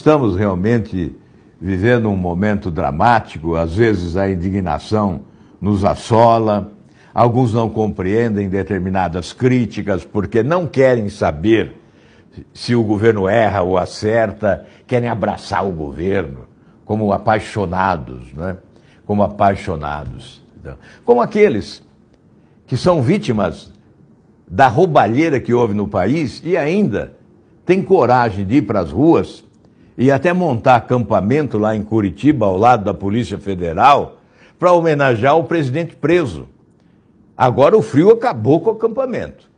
estamos realmente vivendo um momento dramático, às vezes a indignação nos assola, alguns não compreendem determinadas críticas porque não querem saber se o governo erra ou acerta, querem abraçar o governo como apaixonados, né? Como apaixonados. Então, como aqueles que são vítimas da roubalheira que houve no país e ainda têm coragem de ir para as ruas e até montar acampamento lá em Curitiba, ao lado da Polícia Federal, para homenagear o presidente preso. Agora o frio acabou com o acampamento.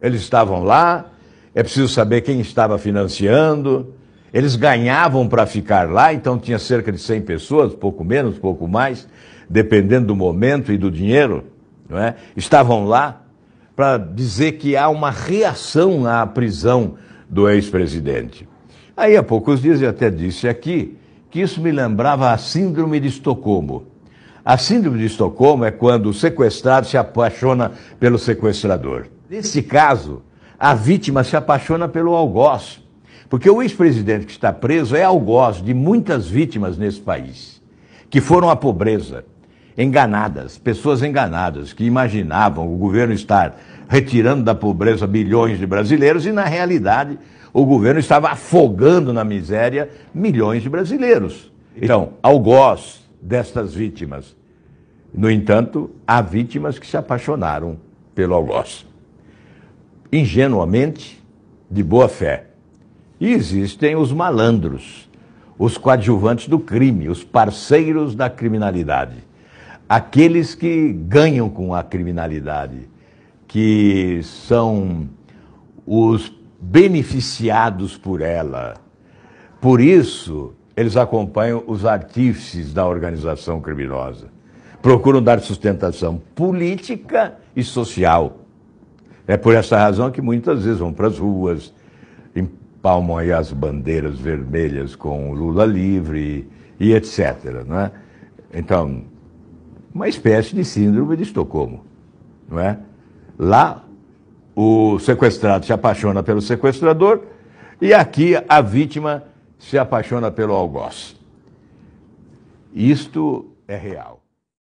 Eles estavam lá, é preciso saber quem estava financiando. Eles ganhavam para ficar lá, então tinha cerca de 100 pessoas, pouco menos, pouco mais, dependendo do momento e do dinheiro, não é? Estavam lá para dizer que há uma reação à prisão do ex-presidente. Aí há poucos dias eu até disse aqui que isso me lembrava a Síndrome de Estocolmo. A Síndrome de Estocolmo é quando o sequestrado se apaixona pelo sequestrador. Nesse caso, a vítima se apaixona pelo algoz, porque o ex-presidente que está preso é algoz de muitas vítimas nesse país, que foram à pobreza, enganadas, pessoas enganadas, que imaginavam o governo estar retirando da pobreza milhões de brasileiros e, na realidade, o governo estava afogando na miséria milhões de brasileiros. Então, algoz destas vítimas. No entanto, há vítimas que se apaixonaram pelo algoz. Ingenuamente, de boa fé. E existem os malandros, os coadjuvantes do crime, os parceiros da criminalidade aqueles que ganham com a criminalidade, que são os beneficiados por ela. Por isso, eles acompanham os artífices da organização criminosa. Procuram dar sustentação política e social. É por essa razão que muitas vezes vão para as ruas, empalmam aí as bandeiras vermelhas com Lula livre e etc. Né? Então, uma espécie de síndrome de Estocolmo, não é? Lá o sequestrado se apaixona pelo sequestrador e aqui a vítima se apaixona pelo algoz. Isto é real.